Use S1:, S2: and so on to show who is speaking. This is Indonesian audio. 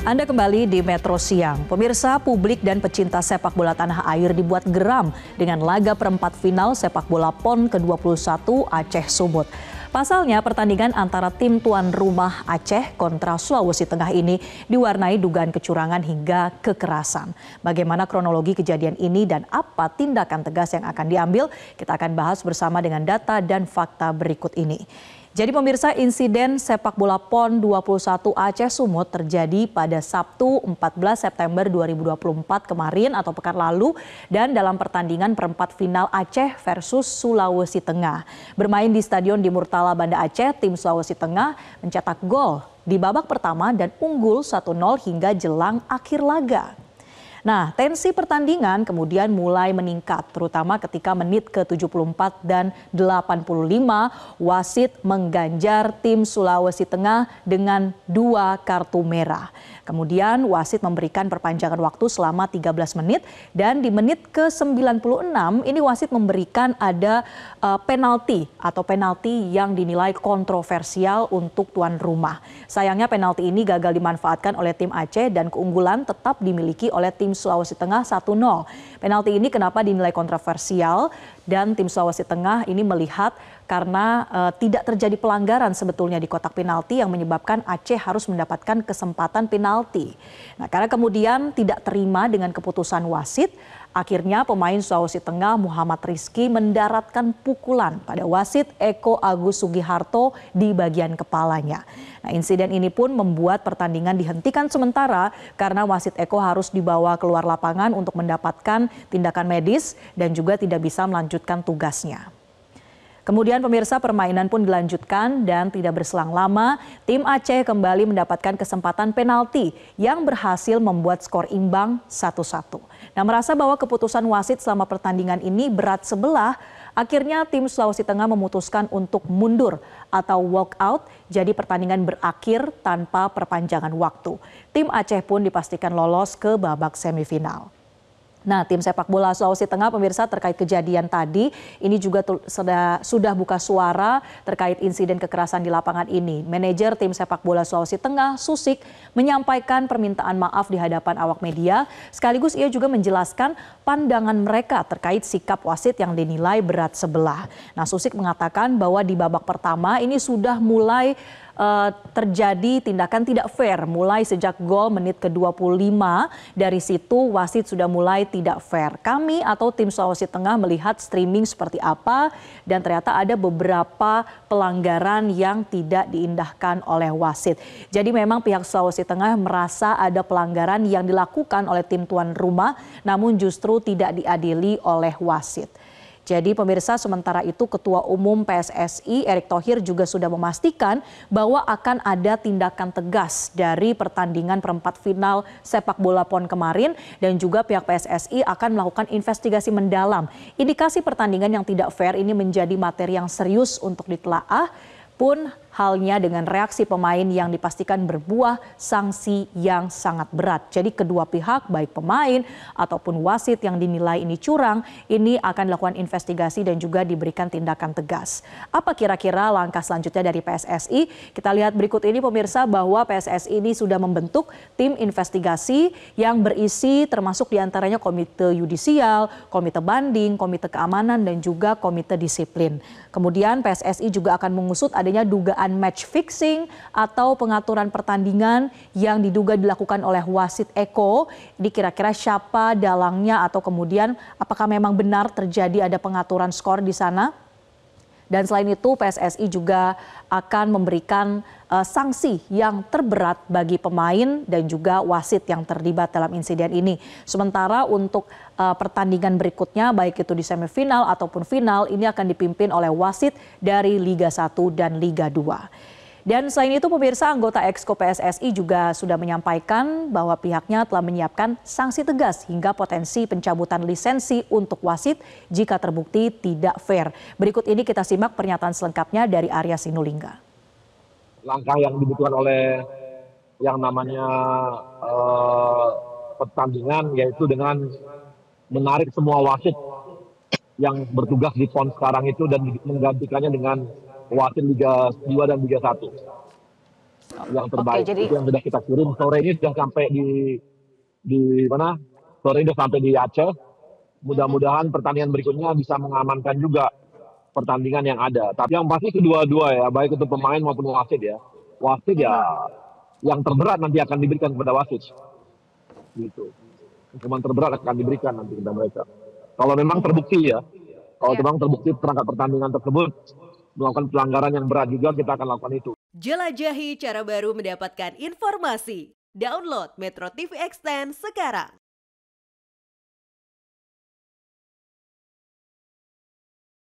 S1: Anda kembali di Metro Siang. Pemirsa, publik dan pecinta sepak bola tanah air dibuat geram dengan laga perempat final sepak bola PON ke-21 Aceh Sumut. Pasalnya, pertandingan antara tim tuan rumah Aceh kontra Sulawesi Tengah ini diwarnai dugaan kecurangan hingga kekerasan. Bagaimana kronologi kejadian ini dan apa tindakan tegas yang akan diambil, kita akan bahas bersama dengan data dan fakta berikut ini. Jadi pemirsa insiden sepak bola PON 21 Aceh Sumut terjadi pada Sabtu 14 September 2024 kemarin atau pekan lalu dan dalam pertandingan perempat final Aceh versus Sulawesi Tengah. Bermain di Stadion di Murtala Banda Aceh, tim Sulawesi Tengah mencetak gol di babak pertama dan unggul 1-0 hingga jelang akhir laga. Nah, tensi pertandingan kemudian mulai meningkat, terutama ketika menit ke-74 dan 85 wasit mengganjar tim Sulawesi Tengah dengan dua kartu merah. Kemudian wasit memberikan perpanjangan waktu selama 13 menit dan di menit ke-96 ini wasit memberikan ada uh, penalti atau penalti yang dinilai kontroversial untuk tuan rumah. Sayangnya penalti ini gagal dimanfaatkan oleh tim Aceh dan keunggulan tetap dimiliki oleh tim tim Sulawesi Tengah 1-0. Penalti ini kenapa dinilai kontroversial? dan tim Sulawesi Tengah ini melihat karena uh, tidak terjadi pelanggaran sebetulnya di kotak penalti yang menyebabkan Aceh harus mendapatkan kesempatan penalti. Nah, karena kemudian tidak terima dengan keputusan wasit, akhirnya pemain Sulawesi Tengah Muhammad Rizki mendaratkan pukulan pada wasit Eko Agus Sugiharto di bagian kepalanya. Nah, insiden ini pun membuat pertandingan dihentikan sementara karena wasit Eko harus dibawa keluar lapangan untuk mendapatkan tindakan medis dan juga tidak bisa melanjutkan melanjutkan tugasnya. Kemudian pemirsa permainan pun dilanjutkan dan tidak berselang lama tim Aceh kembali mendapatkan kesempatan penalti yang berhasil membuat skor imbang 1-1. Nah merasa bahwa keputusan wasit selama pertandingan ini berat sebelah, akhirnya tim Sulawesi Tengah memutuskan untuk mundur atau walk out jadi pertandingan berakhir tanpa perpanjangan waktu. Tim Aceh pun dipastikan lolos ke babak semifinal. Nah, tim sepak bola Sulawesi Tengah pemirsa terkait kejadian tadi, ini juga sudah sudah buka suara terkait insiden kekerasan di lapangan ini. Manajer tim sepak bola Sulawesi Tengah, Susik, menyampaikan permintaan maaf di hadapan awak media, sekaligus ia juga menjelaskan pandangan mereka terkait sikap wasit yang dinilai berat sebelah. Nah, Susik mengatakan bahwa di babak pertama ini sudah mulai uh, terjadi tindakan tidak fair mulai sejak gol menit ke-25 dari situ wasit sudah mulai tidak fair. Kami atau tim Sulawesi Tengah melihat streaming seperti apa dan ternyata ada beberapa pelanggaran yang tidak diindahkan oleh wasit. Jadi memang pihak Sulawesi Tengah merasa ada pelanggaran yang dilakukan oleh tim tuan rumah namun justru tidak diadili oleh wasit. Jadi pemirsa sementara itu Ketua Umum PSSI Erick Thohir juga sudah memastikan bahwa akan ada tindakan tegas dari pertandingan perempat final sepak bola PON kemarin dan juga pihak PSSI akan melakukan investigasi mendalam. Indikasi pertandingan yang tidak fair ini menjadi materi yang serius untuk ditelaah pun halnya dengan reaksi pemain yang dipastikan berbuah sanksi yang sangat berat. Jadi kedua pihak baik pemain ataupun wasit yang dinilai ini curang ini akan dilakukan investigasi dan juga diberikan tindakan tegas. Apa kira-kira langkah selanjutnya dari PSSI? Kita lihat berikut ini pemirsa bahwa PSSI ini sudah membentuk tim investigasi yang berisi termasuk diantaranya komite yudisial, komite banding, komite keamanan dan juga komite disiplin. Kemudian PSSI juga akan mengusut adanya dugaan dugaan match fixing atau pengaturan pertandingan yang diduga dilakukan oleh wasit Eko. Ini kira-kira siapa dalangnya atau kemudian apakah memang benar terjadi ada pengaturan skor di sana? Dan selain itu PSSI juga akan memberikan uh, sanksi yang terberat bagi pemain dan juga wasit yang terlibat dalam insiden ini. Sementara untuk uh, pertandingan berikutnya baik itu di semifinal ataupun final ini akan dipimpin oleh wasit dari Liga 1 dan Liga 2. Dan selain itu pemirsa anggota Exco PSSI juga sudah menyampaikan bahwa pihaknya telah menyiapkan sanksi tegas hingga potensi pencabutan lisensi untuk wasit jika terbukti tidak fair. Berikut ini kita simak pernyataan selengkapnya dari Arya Sinulinga.
S2: Langkah yang dibutuhkan oleh yang namanya uh, pertandingan yaitu dengan menarik semua wasit yang bertugas di PON sekarang itu dan menggantikannya dengan wasit Liga 2 dan Liga 1 yang terbaik Oke, jadi... itu yang sudah kita kirim sore ini sudah sampai di di mana sore ini sudah sampai di Aceh mudah-mudahan mhm. pertandingan berikutnya bisa mengamankan juga pertandingan yang ada tapi yang pasti kedua-dua ya baik itu pemain maupun wasit ya wasit ya mhm. yang terberat nanti akan diberikan kepada wasit gitu cuma terberat akan diberikan nanti kepada mereka kalau memang mhm. terbukti ya kalau iya. memang terbukti perangkat pertandingan tersebut melakukan pelanggaran yang berat juga kita akan lakukan itu.
S1: Jelajahi cara baru mendapatkan informasi. Download Metro TV Extend sekarang.